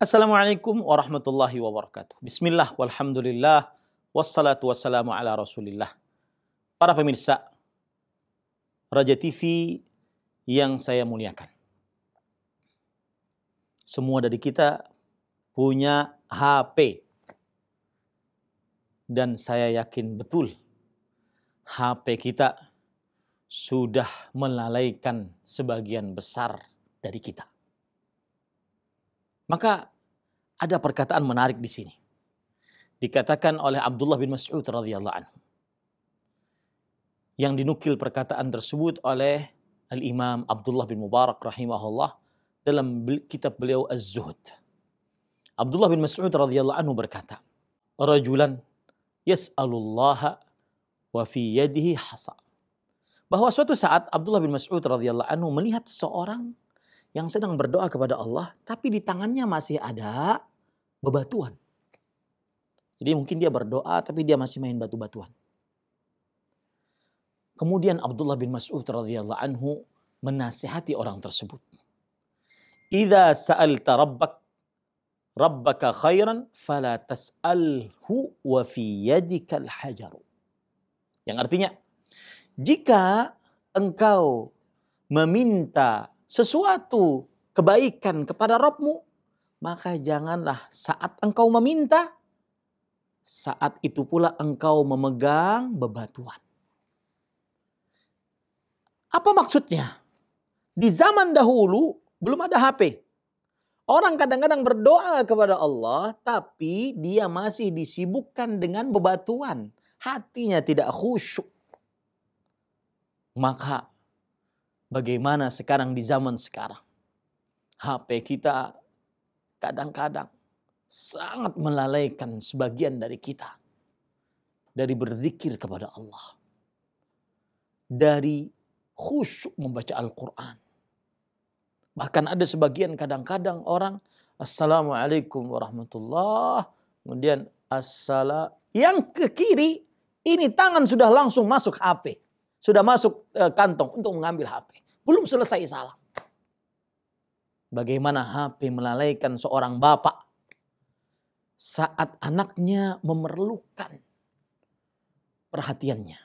Assalamualaikum warahmatullahi wabarakatuh. Bismillah, walhamdulillah, wassalatu wassalamu ala rasulillah. Para pemirsa, Raja TV yang saya muliakan. Semua dari kita punya HP. Dan saya yakin betul HP kita sudah melalaikan sebagian besar dari kita. Maka ada perkataan menarik di sini. Dikatakan oleh Abdullah bin Mas'ud radhiyallahu anhu. Yang dinukil perkataan tersebut oleh Al-Imam Abdullah bin Mubarak rahimahullah dalam kitab beliau Az-Zuhud. Abdullah bin Mas'ud radhiyallahu anhu berkata, "Rajulan yas'alullaha wa fi yadihi hasa." Bahwa suatu saat Abdullah bin Mas'ud radhiyallahu anhu melihat seseorang yang sedang berdoa kepada Allah, tapi di tangannya masih ada bebatuan. Jadi mungkin dia berdoa, tapi dia masih main batu-batuan. Kemudian Abdullah bin Mas'ud radhiyallahu anhu menasihati orang tersebut. Idza sa'alta rabbak rabbaka khairan fala tas'alhu wa fi yadikal hajaru. Yang artinya, jika engkau meminta sesuatu kebaikan kepada Robmu, maka janganlah saat engkau meminta, saat itu pula engkau memegang bebatuan. Apa maksudnya? Di zaman dahulu belum ada HP. Orang kadang-kadang berdoa kepada Allah, tapi dia masih disibukkan dengan bebatuan. Hatinya tidak khusyuk. Maka bagaimana sekarang di zaman sekarang. HP kita kadang-kadang sangat melalaikan sebagian dari kita dari berzikir kepada Allah, dari khusyuk membaca Al-Quran. Bahkan ada sebagian kadang-kadang orang Assalamualaikum warahmatullah, kemudian Assalam yang ke kiri ini tangan sudah langsung masuk HP. Sudah masuk eh, kantong untuk mengambil HP. Belum selesai salam. Bagaimana HP melalaikan seorang bapak saat anaknya memerlukan perhatiannya.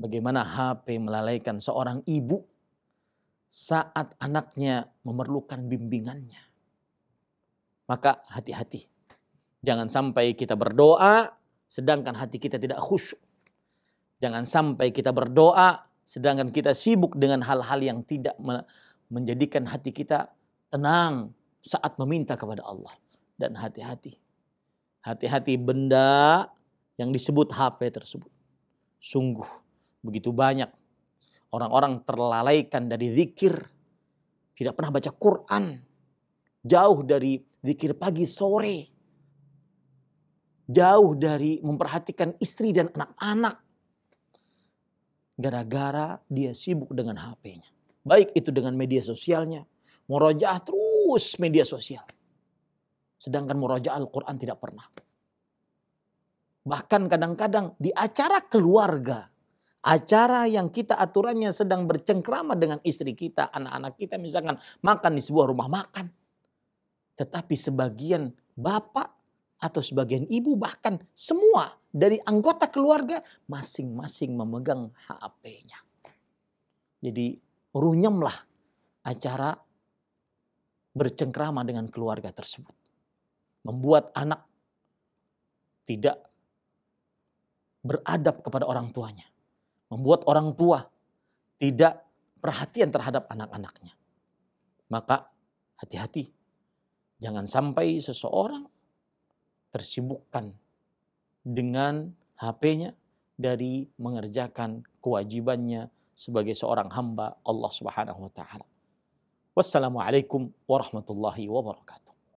Bagaimana HP melalaikan seorang ibu saat anaknya memerlukan bimbingannya. Maka hati-hati. Jangan sampai kita berdoa sedangkan hati kita tidak khusyuk. Jangan sampai kita berdoa sedangkan kita sibuk dengan hal-hal yang tidak menjadikan hati kita tenang saat meminta kepada Allah. Dan hati-hati. Hati-hati benda yang disebut HP tersebut. Sungguh begitu banyak orang-orang terlalaikan dari zikir, tidak pernah baca Quran, jauh dari zikir pagi sore, jauh dari memperhatikan istri dan anak-anak, gara-gara dia sibuk dengan HP-nya. Baik itu dengan media sosialnya, murojaah terus media sosial. Sedangkan murojaah Al-Qur'an tidak pernah. Bahkan kadang-kadang di acara keluarga, acara yang kita aturannya sedang bercengkrama dengan istri kita, anak-anak kita misalkan makan di sebuah rumah makan. Tetapi sebagian bapak atau sebagian ibu bahkan semua dari anggota keluarga masing-masing memegang HP-nya. Jadi runyamlah acara bercengkrama dengan keluarga tersebut. Membuat anak tidak beradab kepada orang tuanya. Membuat orang tua tidak perhatian terhadap anak-anaknya. Maka hati-hati. Jangan sampai seseorang tersibukkan dengan HP-nya dari mengerjakan kewajibannya sebagai seorang hamba Allah Subhanahu wa taala. Wassalamualaikum warahmatullahi wabarakatuh.